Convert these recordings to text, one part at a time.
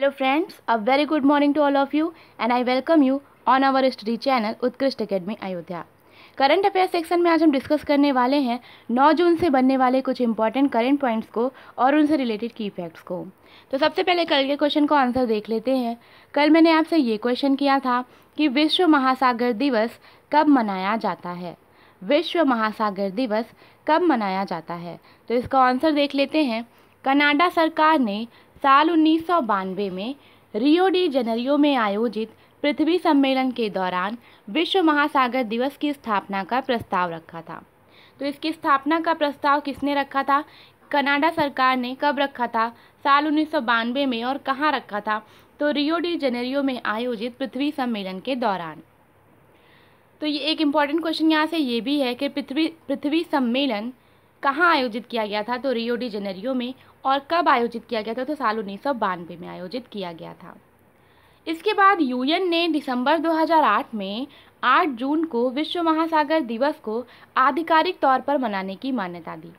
hello friends a very good morning to all of you and I welcome you on our study channel Utkrisht academy Ayodhya current affair section में आज हम discuss करने वाले हैं 9 जून से बनने वाले कुछ इंपॉर्टेंट करंट पॉइंट्स को और उनसे रिलेटेड की फैक्ट्स को तो सबसे पहले कल के क्वेश्चन को आंसर देख लेते हैं कल मैंने आपसे ये क्वेश्चन किया था कि विश्व महासागर दिवस कब मनाया जाता है विश्व महासागर दिवस कब मनाया जाता है तो इसका आंसर देख लेते हैं कनाडा सरकार ने साल उन्नीस में रियो डी जनरियो में आयोजित पृथ्वी सम्मेलन के दौरान विश्व महासागर दिवस की स्थापना का प्रस्ताव रखा था तो इसकी स्थापना का प्रस्ताव किसने रखा था कनाडा सरकार ने कब रखा था साल उन्नीस में और कहाँ रखा था तो रियो डी जनरियो में आयोजित पृथ्वी सम्मेलन के दौरान तो ये एक इम्पॉर्टेंट क्वेश्चन यहाँ से ये भी है कि पृथ्वी पृथ्वी सम्मेलन कहाँ आयोजित किया गया था तो रियो डी जेनेरियो में और कब आयोजित किया गया था तो साल उन्नीस में आयोजित किया गया था इसके बाद यूएन ने दिसंबर 2008 में 8 जून को विश्व महासागर दिवस को आधिकारिक तौर पर मनाने की मान्यता दी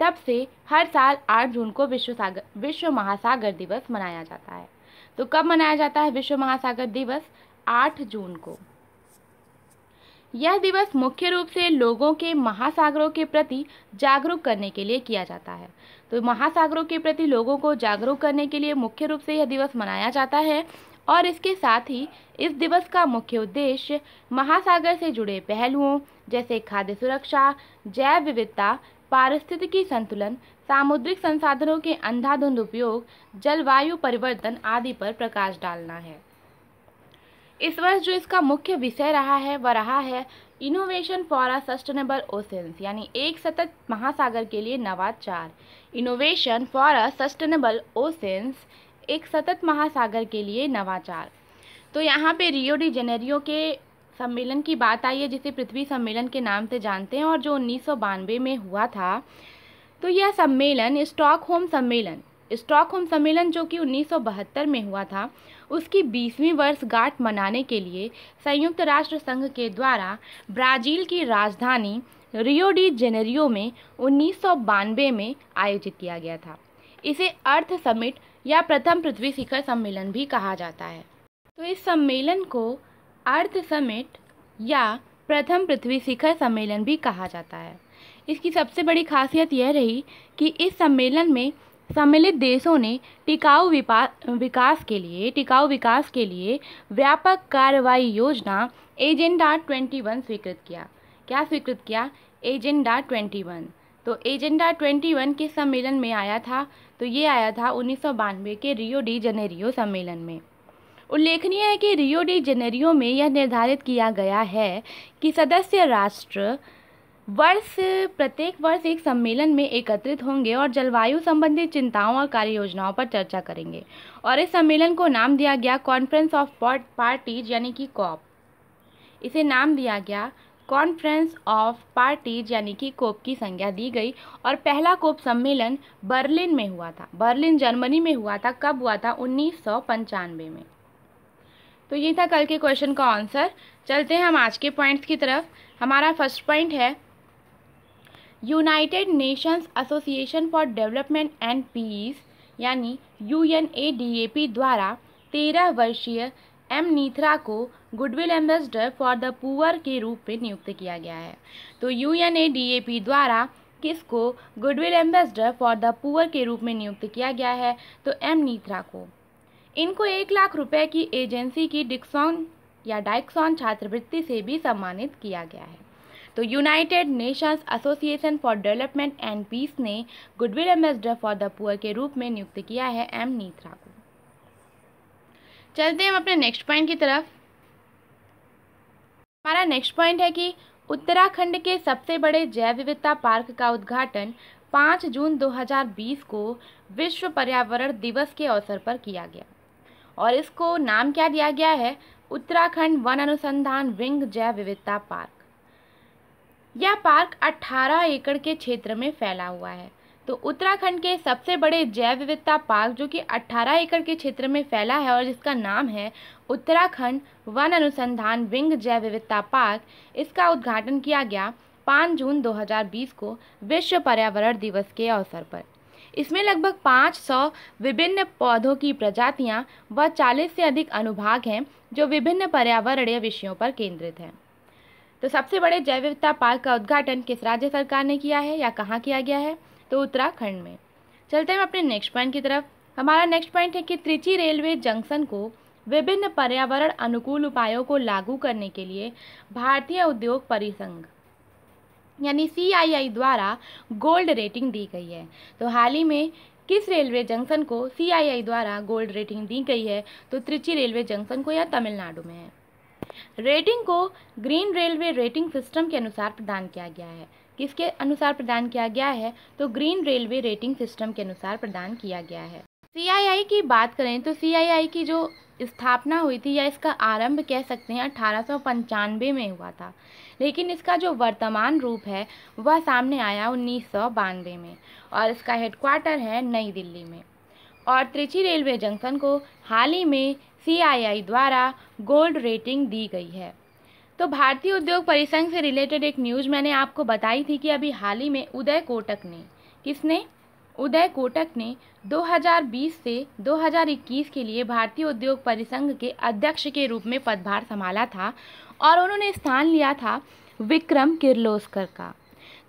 तब से हर साल 8 जून को विश्व सागर विश्व महासागर दिवस मनाया जाता है तो कब मनाया जाता है विश्व महासागर दिवस 8 जून को यह दिवस मुख्य रूप से लोगों के महासागरों के प्रति जागरूक करने के लिए किया जाता है तो महासागरों के प्रति लोगों को जागरूक करने के लिए मुख्य रूप से यह दिवस मनाया जाता है और इसके साथ ही इस दिवस का मुख्य उद्देश्य महासागर से जुड़े पहलुओं जैसे खाद्य सुरक्षा जैव विविधता पारिस्थितिकी संतुलन सामुद्रिक संसाधनों के अंधाधुंध उपयोग जलवायु परिवर्तन आदि पर प्रकाश डालना है इस वर्ष जो इसका मुख्य विषय रहा है वह रहा है innovation for a sustainable oceans यानी एक सतत महासागर के लिए नवाचार innovation for a sustainable oceans एक सतत महासागर के लिए नवाचार तो यहाँ पे रियो डी जेनेरियो के सम्मेलन की बात आई है जिसे पृथ्वी सम्मेलन के नाम से जानते हैं और जो उन्नीस में हुआ था तो यह सम्मेलन स्टॉकहोम सम्मेलन स्टॉकहोम सम्मेलन जो कि 1972 में हुआ था उसकी 20वीं वर्षगांठ मनाने के लिए संयुक्त राष्ट्र संघ के द्वारा ब्राज़ील की राजधानी रियो डी जेनेरियो में उन्नीस में आयोजित किया गया था इसे अर्थ समिट या प्रथम पृथ्वी शिखर सम्मेलन भी कहा जाता है तो इस सम्मेलन को अर्थ समिट या प्रथम पृथ्वी शिखर सम्मेलन भी कहा जाता है इसकी सबसे बड़ी खासियत यह रही कि इस सम्मेलन में सम्मिलित देशों ने टिकाऊ विकास के लिए टिकाऊ विकास के लिए व्यापक कार्रवाई योजना एजेंडा 21 स्वीकृत किया क्या स्वीकृत किया एजेंडा 21 तो एजेंडा 21 के सम्मेलन में आया था तो ये आया था उन्नीस के रियो डी जनेरियो सम्मेलन में उल्लेखनीय है कि रियो डी जनेरियो में यह निर्धारित किया गया है कि सदस्य राष्ट्र वर्ष प्रत्येक वर्ष एक सम्मेलन में एकत्रित होंगे और जलवायु संबंधी चिंताओं और कार्य योजनाओं पर चर्चा करेंगे और इस सम्मेलन को नाम दिया गया कॉन्फ्रेंस ऑफ पार्टीज यानी कि कॉप इसे नाम दिया गया कॉन्फ्रेंस ऑफ पार्टीज यानी कि कोप की संज्ञा दी गई और पहला कोप सम्मेलन बर्लिन में हुआ था बर्लिन जर्मनी में हुआ था कब हुआ था उन्नीस में तो ये था कल के क्वेश्चन का आंसर चलते हैं हम आज के पॉइंट्स की तरफ हमारा फर्स्ट पॉइंट है United Nations Association for Development and Peace यानी U N A D A P द्वारा तेरह वर्षीय एम नीथरा को goodwill ambassador for the poor के रूप में नियुक्त किया गया है तो U N A D A P द्वारा किसको goodwill ambassador for the poor के रूप में नियुक्त किया गया है तो एम नीथरा को इनको एक लाख रुपए की एजेंसी की डिक्सॉन या डाइक्सॉन छात्रवृत्ति से भी सम्मानित किया गया है तो United Nations Association for Development and Peace ने goodwill ambassador for the poor के रूप में नियुक्त किया है एम नीथरा को चलते हैं हम अपने नेक्स्ट पॉइंट की तरफ हमारा नेक्स्ट पॉइंट है कि उत्तराखंड के सबसे बड़े जैव विविधता पार्क का उद्घाटन 5 जून 2020 को विश्व पर्यावरण दिवस के अवसर पर किया गया और इसको नाम क्या दिया गया है उत्तराखंड वन अनुसंधान विंग जैव विविधता पार्क यह पार्क 18 एकड़ के क्षेत्र में फैला हुआ है तो उत्तराखंड के सबसे बड़े जैव विविधता पार्क जो कि 18 एकड़ के क्षेत्र में फैला है और जिसका नाम है उत्तराखंड वन अनुसंधान विंग जैव विविधता पार्क इसका उद्घाटन किया गया 5 जून 2020 को विश्व पर्यावरण दिवस के अवसर पर इसमें लगभग 500 विभिन्न पौधों की प्रजातियां व 40 से अधिक अनुभाग हैं जो विभिन्न पर्यावरणीय विषयों पर केंद्रित हैं तो सबसे बड़े जैव विविधता पार्क का उद्घाटन किस राज्य सरकार ने किया है या कहाँ किया गया है तो उत्तराखंड में चलते हैं अपने नेक्स्ट पॉइंट की तरफ हमारा नेक्स्ट पॉइंट है कि त्रिची रेलवे जंक्शन को विभिन्न पर्यावरण अनुकूल उपायों को लागू करने के लिए भारतीय उद्योग परिसंघ यानी सी द्वारा गोल्ड रेटिंग दी गई है तो हाल ही में किस रेलवे जंक्शन को सी द्वारा गोल्ड रेटिंग दी गई है तो त्रिची रेलवे जंक्शन को या तमिलनाडु में है रेटिंग को ग्रीन रेलवे रेटिंग सिस्टम के अनुसार प्रदान किया गया है किसके अनुसार प्रदान किया गया है तो ग्रीन रेलवे रेटिंग सिस्टम के अनुसार प्रदान किया गया है सी की बात करें तो सी की जो स्थापना हुई थी या इसका आरंभ कह सकते हैं अठारह में हुआ था लेकिन इसका जो वर्तमान रूप है वह सामने आया उन्नीस में और इसका हेडक्वार्टर है नई दिल्ली में और त्रिची रेलवे जंक्शन को हाल ही में सी द्वारा गोल्ड रेटिंग दी गई है तो भारतीय उद्योग परिसंघ से रिलेटेड एक न्यूज़ मैंने आपको बताई थी कि अभी हाल ही में उदय कोटक ने किसने उदय कोटक ने 2020 से 2021 के लिए भारतीय उद्योग परिसंघ के अध्यक्ष के रूप में पदभार संभाला था और उन्होंने स्थान लिया था विक्रम किर्लोस्कर का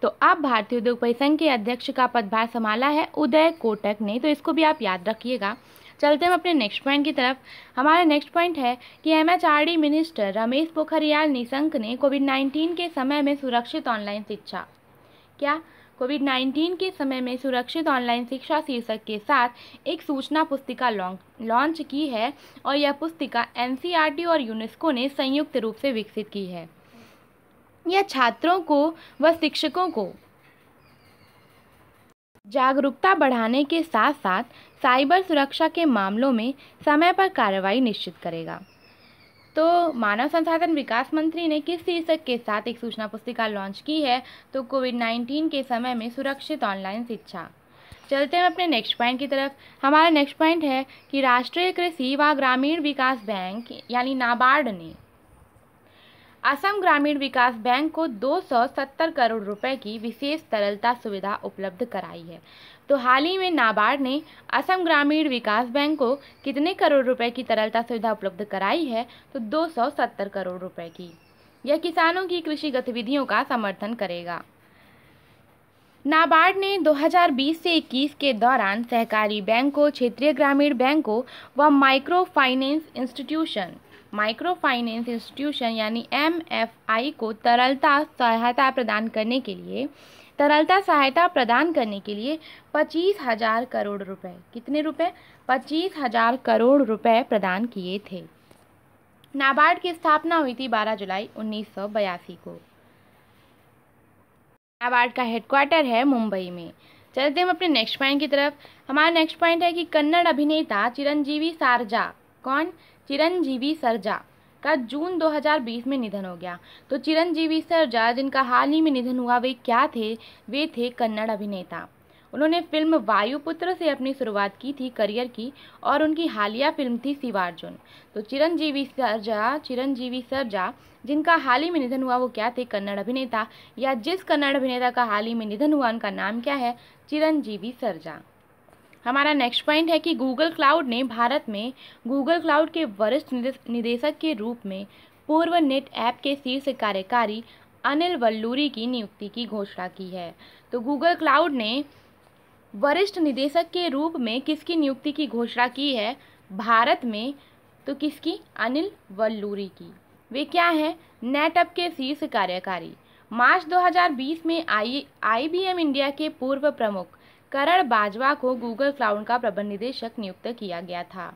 तो अब भारतीय उद्योग परिसंघ के अध्यक्ष का पदभार संभाला है उदय कोटक ने तो इसको भी आप याद रखिएगा चलते हैं अपने नेक्स्ट पॉइंट की तरफ हमारा नेक्स्ट पॉइंट है कि एमएचआरडी मिनिस्टर रमेश पोखरियाल निशंक ने कोविड नाइन्टीन के समय में सुरक्षित ऑनलाइन शिक्षा क्या कोविड नाइन्टीन के समय में सुरक्षित ऑनलाइन शिक्षा शीर्षक के साथ एक सूचना पुस्तिका लॉन्च की है और यह पुस्तिका एन और यूनेस्को ने संयुक्त रूप से विकसित की है या छात्रों को व शिक्षकों को जागरूकता बढ़ाने के साथ साथ साइबर सुरक्षा के मामलों में समय पर कार्रवाई निश्चित करेगा तो मानव संसाधन विकास मंत्री ने किस शीर्षक के साथ एक सूचना पुस्तिका लॉन्च की है तो कोविड नाइन्टीन के समय में सुरक्षित ऑनलाइन शिक्षा चलते हैं अपने नेक्स्ट पॉइंट की तरफ हमारा नेक्स्ट पॉइंट है कि राष्ट्रीय कृषि व ग्रामीण विकास बैंक यानी नाबार्ड ने असम ग्रामीण विकास बैंक को 270 करोड़ रुपए की विशेष तरलता सुविधा उपलब्ध कराई है तो हाल ही में नाबार्ड ने असम ग्रामीण विकास बैंक को कितने करोड़ रुपए की तरलता सुविधा उपलब्ध कराई है तो 270 करोड़ रुपए की यह किसानों की कृषि गतिविधियों का समर्थन करेगा नाबार्ड ने 2020 से 21 के दौरान सहकारी बैंकों क्षेत्रीय ग्रामीण बैंकों व micro finance institution micro finance institution यानी एम को तरलता सहायता प्रदान करने के लिए तरलता सहायता प्रदान करने के लिए पच्चीस हजार करोड़ रुपए कितने रुपए पच्चीस हजार करोड़ रुपए प्रदान किए थे नाबार्ड की स्थापना हुई थी 12 जुलाई उन्नीस को नाबार्ड का हेडक्वार्टर है मुंबई में चलते हम अपने नेक्स्ट पॉइंट की तरफ हमारा नेक्स्ट पॉइंट है कि कन्नड़ अभिनेता चिरंजीवी सारजा कौन चिरंजीवी सरजा का जून 2020 में निधन हो गया तो चिरंजीवी सरजा जिनका हाल ही में निधन हुआ वे क्या थे वे थे कन्नड़ अभिनेता उन्होंने फिल्म वायुपुत्र से अपनी शुरुआत की थी करियर की और उनकी हालिया फिल्म थी शिवार्जुन तो चिरंजीवी सरजा चिरंजीवी सरजा जिनका हाल ही में निधन हुआ वो क्या थे कन्नड़ अभिनेता या जिस कन्नड़ अभिनेता का हाल ही में निधन हुआ उनका नाम क्या है चिरंजीवी सरजा हमारा नेक्स्ट पॉइंट है कि गूगल क्लाउड ने भारत में गूगल क्लाउड के वरिष्ठ निदेशक के रूप में पूर्व नेट ऐप के शीर्ष कार्यकारी अनिल वल्लूरी की नियुक्ति की घोषणा की है तो गूगल क्लाउड ने वरिष्ठ निदेशक के रूप में किसकी नियुक्ति की घोषणा की है भारत में तो किसकी अनिल वल्लूरी की वे क्या हैं नेटअप के शीर्ष कार्यकारी मार्च 2020 में आई आई इंडिया के पूर्व प्रमुख करण बाजवा को गूगल क्लाउड का प्रबंध निदेशक नियुक्त किया गया था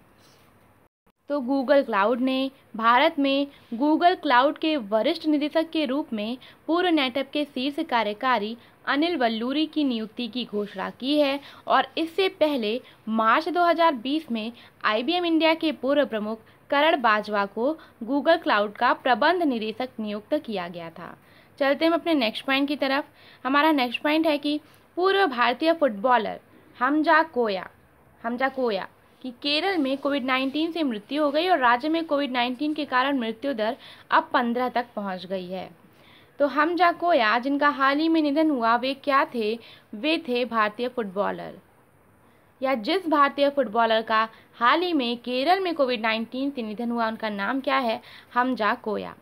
तो गूगल क्लाउड ने भारत में गूगल क्लाउड के वरिष्ठ निदेशक के रूप में पूर्व नेटअप के शीर्ष कार्यकारी अनिल वल्लूरी की नियुक्ति की घोषणा की है और इससे पहले मार्च 2020 में आईबीएम इंडिया के पूर्व प्रमुख करण बाजवा को गूगल क्लाउड का प्रबंध निदेशक नियुक्त किया गया था चलते हम अपने नेक्स्ट पॉइंट की तरफ हमारा नेक्स्ट पॉइंट है कि पूर्व भारतीय फुटबॉलर हमजा कोया हमजा कोया कि केरल में कोविड 19 से मृत्यु हो गई और राज्य में कोविड 19 के कारण मृत्यु दर अब 15 तक पहुंच गई है तो हम कोया जिनका हाल ही में निधन हुआ वे क्या थे वे थे भारतीय फुटबॉलर या जिस भारतीय फुटबॉलर का हाल ही में केरल में कोविड 19 से निधन हुआ उनका नाम क्या है जा कोया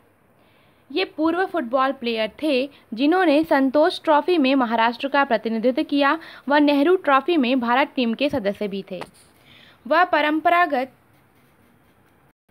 ये पूर्व फुटबॉल प्लेयर थे जिन्होंने संतोष ट्रॉफी में महाराष्ट्र का प्रतिनिधित्व किया व नेहरू ट्रॉफी में भारत टीम के सदस्य भी थे वह परंपरागत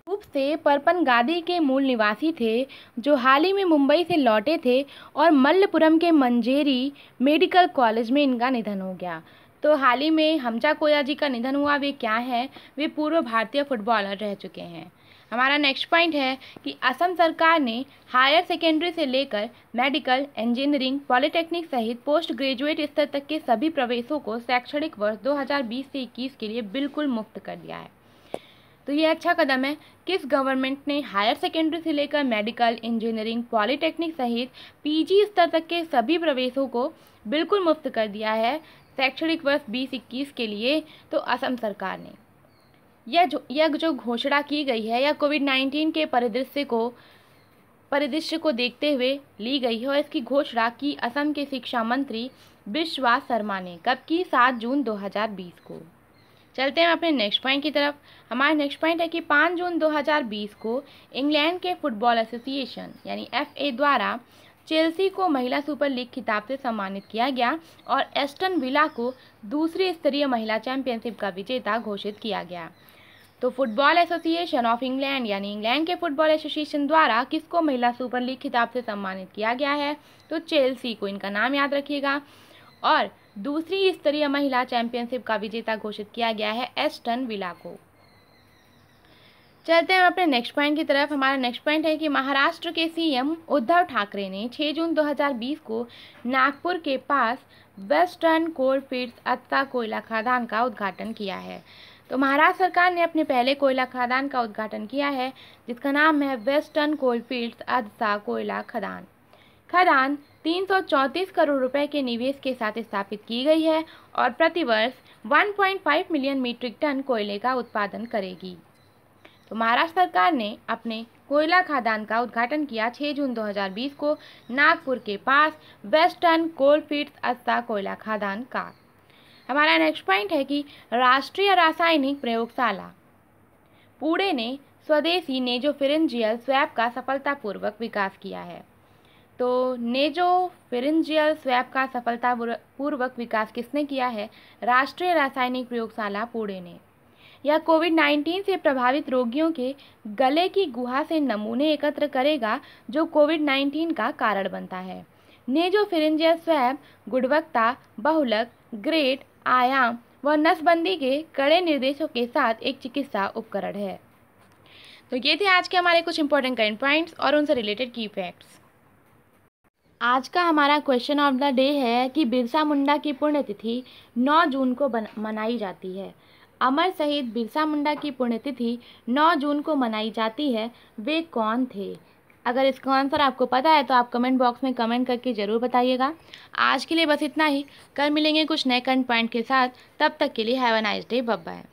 रूप से परपन गादी के मूल निवासी थे जो हाल ही में मुंबई से लौटे थे और मल्लपुरम के मंजेरी मेडिकल कॉलेज में इनका निधन हो गया तो हाल ही में हमजा कोया जी का निधन हुआ वे क्या हैं वे पूर्व भारतीय फुटबॉलर रह चुके हैं हमारा नेक्स्ट पॉइंट है कि असम सरकार ने हायर सेकेंडरी से लेकर मेडिकल इंजीनियरिंग पॉलिटेक्निक सहित पोस्ट ग्रेजुएट स्तर तक के सभी प्रवेशों को शैक्षणिक वर्ष 2020 से 21 के लिए बिल्कुल मुक्त कर दिया है तो ये अच्छा कदम है किस गवर्नमेंट ने हायर सेकेंडरी से लेकर मेडिकल इंजीनियरिंग पॉलिटेक्निक सहित पीजी स्तर तक के सभी प्रवेशों को बिल्कुल मुफ्त कर दिया है शैक्षणिक वर्ष बीस इक्कीस के लिए तो असम सरकार ने यह जो यह जो घोषणा की गई है यह कोविड नाइन्टीन के परिदृश्य को परिदृश्य को देखते हुए ली गई है और इसकी घोषणा की असम के शिक्षा मंत्री विश्वास शर्मा ने कब की सात जून 2020 को चलते हैं अपने नेक्स्ट पॉइंट की तरफ हमारे नेक्स्ट पॉइंट है कि पाँच जून 2020 को इंग्लैंड के फुटबॉल एसोसिएशन यानी एफ द्वारा चेल्सी को महिला सुपर लीग खिताब से सम्मानित किया गया और एस्टन विला को दूसरी स्तरीय महिला चैंपियनशिप का विजेता घोषित किया गया तो फुटबॉल एसोसिएशन ऑफ इंग्लैंड यानी इंग्लैंड के फुटबॉल एसोसिएशन द्वारा किसको महिला सुपर लीग खिताब से सम्मानित किया गया है तो चेल्सी को इनका नाम याद रखिएगा और दूसरी स्तरीय महिला चैंपियनशिप का विजेता घोषित किया गया है एस्टन विला को चलते हैं अपने नेक्स्ट पॉइंट की तरफ हमारा नेक्स्ट पॉइंट है कि महाराष्ट्र के सीएम उद्धव ठाकरे ने 6 जून 2020 को नागपुर के पास वेस्टर्न कोल फील्ड अत्ता कोयला खदान का उद्घाटन किया है तो महाराष्ट्र सरकार ने अपने पहले कोयला खदान का उद्घाटन किया है जिसका नाम है वेस्टर्न कोलफील्ड्स अदसा कोयला खदान खदान 334 करोड़ रुपए के निवेश के साथ स्थापित की गई है और प्रतिवर्ष 1.5 मिलियन मीट्रिक टन कोयले का उत्पादन करेगी तो महाराष्ट्र सरकार ने अपने कोयला खदान का उद्घाटन किया 6 जून 2020 को नागपुर के पास वेस्टर्न कोलफील्ड्स अस्ता कोयला खदान का हमारा नेक्स्ट पॉइंट है कि राष्ट्रीय रासायनिक प्रयोगशाला पुणे ने स्वदेशी नेजो नेजोफिरेंजियल स्वैप का सफलतापूर्वक विकास किया है तो नेजो नेजोफिरेंजियल स्वैप का सफलतापूर्वक विकास किसने किया है राष्ट्रीय रासायनिक प्रयोगशाला पुणे ने यह कोविड नाइन्टीन से प्रभावित रोगियों के गले की गुहा से नमूने एकत्र करेगा जो कोविड नाइन्टीन का कारण बनता है नेजो नेजोफिरेंजियल स्वैब गुणवत्ता बहुलक ग्रेट आयाम व नसबंदी के कड़े निर्देशों के साथ एक चिकित्सा उपकरण है तो ये थे आज के हमारे कुछ इंपॉर्टेंट करेंट पॉइंट्स और उनसे रिलेटेड की फैक्ट्स आज का हमारा क्वेश्चन ऑफ द डे है कि बिरसा मुंडा की पुण्यतिथि 9 जून को मनाई जाती है अमर शहीद बिरसा मुंडा की पुण्यतिथि 9 जून को मनाई जाती है वे कौन थे अगर इसका आंसर आपको पता है तो आप कमेंट बॉक्स में कमेंट करके ज़रूर बताइएगा आज के लिए बस इतना ही कल मिलेंगे कुछ नए कंट पॉइंट के साथ तब तक के लिए have a nice day bye bye